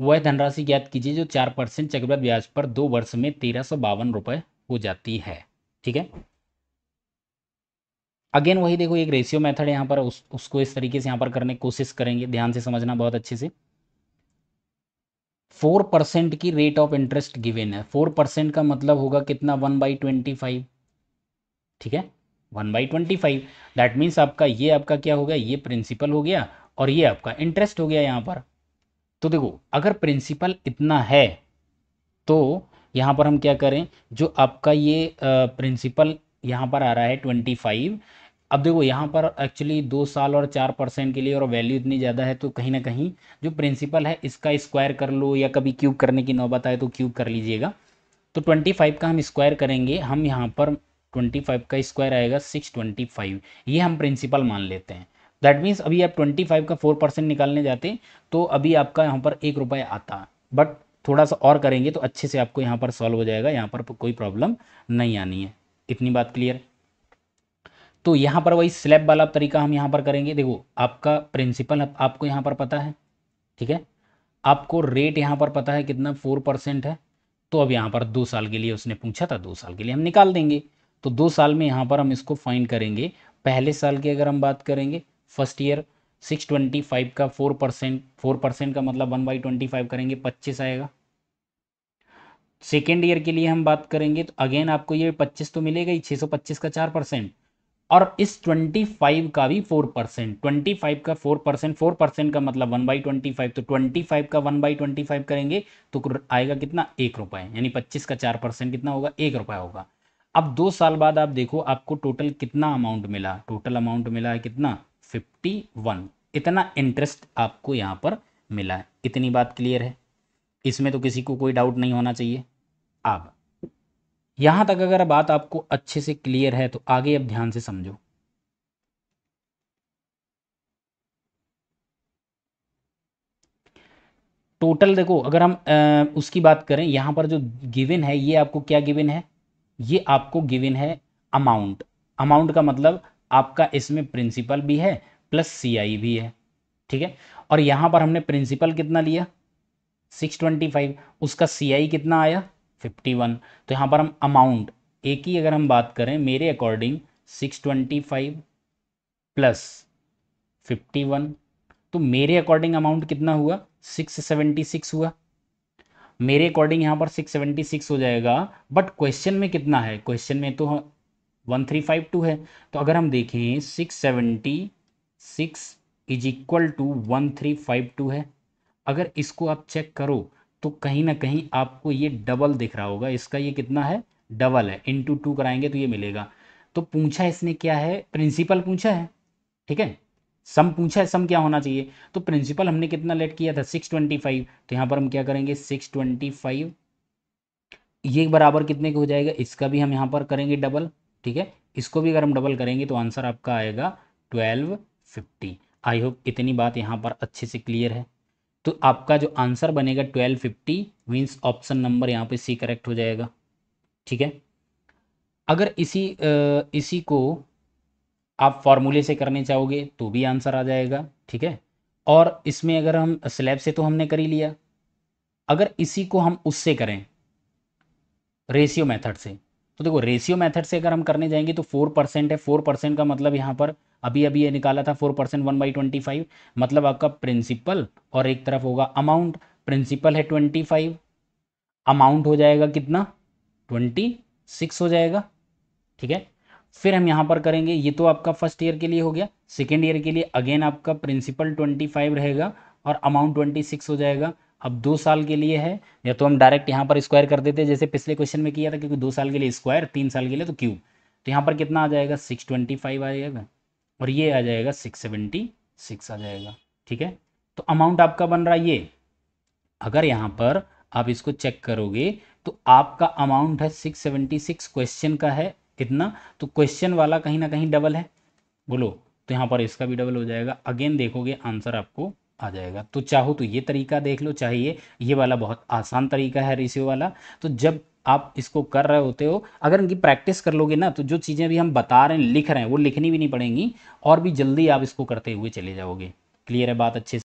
वह धनराशि ज्ञात कीजिए जो चार परसेंट चक्रवृद्ध ब्याज पर दो वर्ष में तेरह सौ बावन रुपए हो जाती है ठीक है अगेन वही देखो एक रेशियो मेथड यहाँ पर उस, उसको इस तरीके से यहां पर करने की कोशिश करेंगे ध्यान से समझना बहुत अच्छे से फोर परसेंट की रेट ऑफ इंटरेस्ट गिवेन है फोर परसेंट का मतलब होगा कितना वन बाई ट्वेंटी फाइव ठीक है one by twenty five that means आपका ये आपका क्या हो गया ये प्रिंसिपल हो गया और ये आपका इंटरेस्ट हो गया यहाँ पर तो देखो अगर प्रिंसिपल इतना है तो यहाँ पर हम क्या करें जो आपका ये प्रिंसिपल यहाँ पर आ रहा है ट्वेंटी फाइव अब देखो यहाँ पर एक्चुअली दो साल और चार परसेंट के लिए और वैल्यू इतनी ज़्यादा है तो कहीं ना कहीं जो प्रिंसिपल है इसका स्क्वायर कर लो या कभी क्यूब करने की नौबत आए तो क्यूब कर लीजिएगा तो ट्वेंटी फाइव का हम स्क्वायर करेंगे हम यहाँ पर ट्वेंटी फाइव का स्क्वायर आएगा सिक्स ट्वेंटी फाइव ये हम प्रिंसिपल मान लेते हैं दैट मीन्स अभी आप ट्वेंटी फाइव का फोर परसेंट निकालने जाते तो अभी आपका यहाँ पर एक रुपये आता बट थोड़ा सा और करेंगे तो अच्छे से आपको यहाँ पर सॉल्व हो जाएगा यहाँ पर कोई प्रॉब्लम नहीं आनी है इतनी बात क्लियर तो यहाँ पर वही स्लैब वाला तरीका हम यहाँ पर करेंगे देखो आपका प्रिंसिपल आपको यहाँ पर पता है ठीक है आपको रेट यहाँ पर पता है कितना फोर परसेंट है तो अब यहाँ पर दो साल के लिए उसने पूछा था दो साल के लिए हम निकाल देंगे तो दो साल में यहाँ पर हम इसको फाइंड करेंगे पहले साल की अगर हम बात करेंगे first year six twenty five का फोर परसेंट फोर परसेंट का मतलब वन बाई ट्वेंटी फाइव करेंगे पच्चीस आएगा सेकेंड ईयर के लिए हम बात करेंगे तो अगेन आपको ये पच्चीस तो मिलेगा ही छः सौ पच्चीस का चार परसेंट और इस ट्वेंटी फाइव का भी फोर परसेंट ट्वेंटी फाइव का फोर परसेंट फोर परसेंट का मतलब वन बाई ट्वेंटी फाइव तो ट्वेंटी फाइव का वन बाई ट्वेंटी फाइव करेंगे तो आएगा कितना एक रुपये यानी पच्चीस का चार परसेंट कितना होगा एक रुपये होगा अब दो साल बाद आप देखो आपको टोटल कितना अमाउंट मिला टोटल अमाउंट मिला है कितना फिफ्टी वन इतना इंटरेस्ट आपको यहाँ पर मिला है इतनी बात क्लियर है इसमें तो किसी को कोई डाउट नहीं होना चाहिए अब यहाँ तक अगर बात आपको अच्छे से क्लियर है तो आगे अब ध्यान से समझो टोटल देखो अगर हम आ, उसकी बात करें यहां पर जो गिवन है ये आपको क्या गिवन है ये आपको गिवन है अमाउंट अमाउंट का मतलब आपका इसमें प्रिंसिपल भी है प्लस सी भी है ठीक है और यहाँ पर हमने प्रिंसिपल कितना लिया 625 उसका सी कितना आया 51 तो यहाँ पर हम अमाउंट एक ही अगर हम बात करें मेरे अकॉर्डिंग 625 प्लस 51 तो मेरे अकॉर्डिंग अमाउंट कितना हुआ 676 हुआ मेरे अकॉर्डिंग यहाँ पर 676 हो जाएगा बट क्वेश्चन में कितना है क्वेश्चन में तो वन थ्री फाइव टू है तो अगर हम देखें six seventy six is equal to one three five two है अगर इसको आप चेक करो तो कहीं ना कहीं आपको ये डबल दिख रहा होगा इसका ये कितना है डबल है इंटू टू कराएंगे तो ये मिलेगा तो पूछा इसने क्या है प्रिंसिपल पूछा है ठीक है सम पूछा है सम क्या होना चाहिए तो प्रिंसिपल हमने कितना लेट किया था सिक्स ट्वेंटी फाइव तो यहाँ पर हम क्या करेंगे सिक्स ट्वेंटी फाइव ये बराबर कितने का हो जाएगा इसका भी हम यहाँ पर करेंगे डबल ठीक है इसको भी अगर हम डबल करेंगे तो आंसर आपका आएगा ट्वेल्व फिफ्टी आई होप इतनी बात यहाँ पर अच्छे से क्लियर है तो आपका जो आंसर बनेगा twelve fifty means option number यहाँ पे सी करेक्ट हो जाएगा ठीक है अगर इसी इसी को आप फॉर्मूले से करने चाहोगे तो भी आंसर आ जाएगा ठीक है और इसमें अगर हम स्लैब से तो हमने कर ही लिया अगर इसी को हम उससे करें रेशियो मेथड से तो देखो रेशियो मेथड से अगर हम करने जाएंगे तो फोर परसेंट है फोर परसेंट का मतलब यहाँ पर अभी अभी ये निकाला था four percent one by twenty five मतलब आपका प्रिंसिपल और एक तरफ होगा अमाउंट प्रिंसिपल है ट्वेंटी फाइव अमाउंट हो जाएगा कितना ट्वेंटी सिक्स हो जाएगा ठीक है फिर हम यहाँ पर करेंगे ये तो आपका फर्स्ट ईयर के लिए हो गया सेकेंड ईयर के लिए अगेन आपका प्रिंसिपल ट्वेंटी फाइव रहेगा और अमाउंट ट्वेंटी सिक्स हो जाएगा अब दो साल के लिए है या तो हम डायरेक्ट यहाँ पर स्क्वायर कर देते जैसे पिछले क्वेश्चन में किया था क्योंकि दो साल के लिए स्क्वायर तीन साल के लिए तो क्यूब तो यहाँ पर कितना आ जाएगा सिक्स ट्वेंटी फाइव आ जाएगा और ये आ जाएगा सिक्स सेवेंटी सिक्स आ जाएगा ठीक है तो अमाउंट आपका बन रहा है ये अगर यहाँ पर आप इसको चेक करोगे तो आपका अमाउंट है सिक्स सेवेंटी सिक्स क्वेश्चन का है कितना तो क्वेश्चन वाला कहीं ना कहीं डबल है बोलो तो यहाँ पर इसका भी डबल हो जाएगा अगेन देखोगे आंसर आपको आ जाएगा तो चाहो तो ये तरीका देख लो चाहिए ये वाला बहुत आसान तरीका है रेशियो वाला तो जब आप इसको कर रहे होते हो अगर इनकी प्रैक्टिस कर लोगे ना तो जो चीज़ें भी हम बता रहे हैं लिख रहे हैं वो लिखनी भी नहीं पड़ेंगी और भी जल्दी आप इसको करते हुए चले जाओगे क्लियर है बात अच्छे से